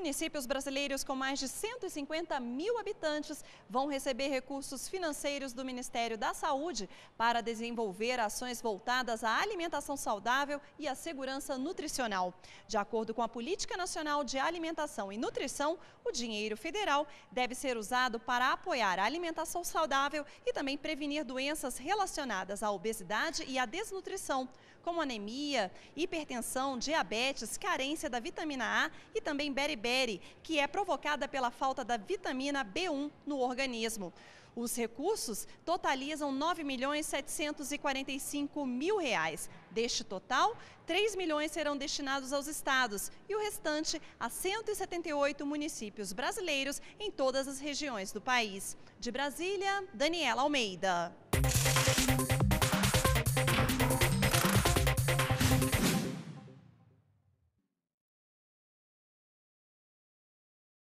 municípios brasileiros com mais de 150 mil habitantes vão receber recursos financeiros do Ministério da Saúde para desenvolver ações voltadas à alimentação saudável e à segurança nutricional. De acordo com a Política Nacional de Alimentação e Nutrição, o dinheiro federal deve ser usado para apoiar a alimentação saudável e também prevenir doenças relacionadas à obesidade e à desnutrição, como anemia, hipertensão, diabetes, carência da vitamina A e também beriberi que é provocada pela falta da vitamina B1 no organismo. Os recursos totalizam 9 milhões 745 mil reais. Deste total, 3 milhões serão destinados aos estados e o restante a 178 municípios brasileiros em todas as regiões do país. De Brasília, Daniela Almeida.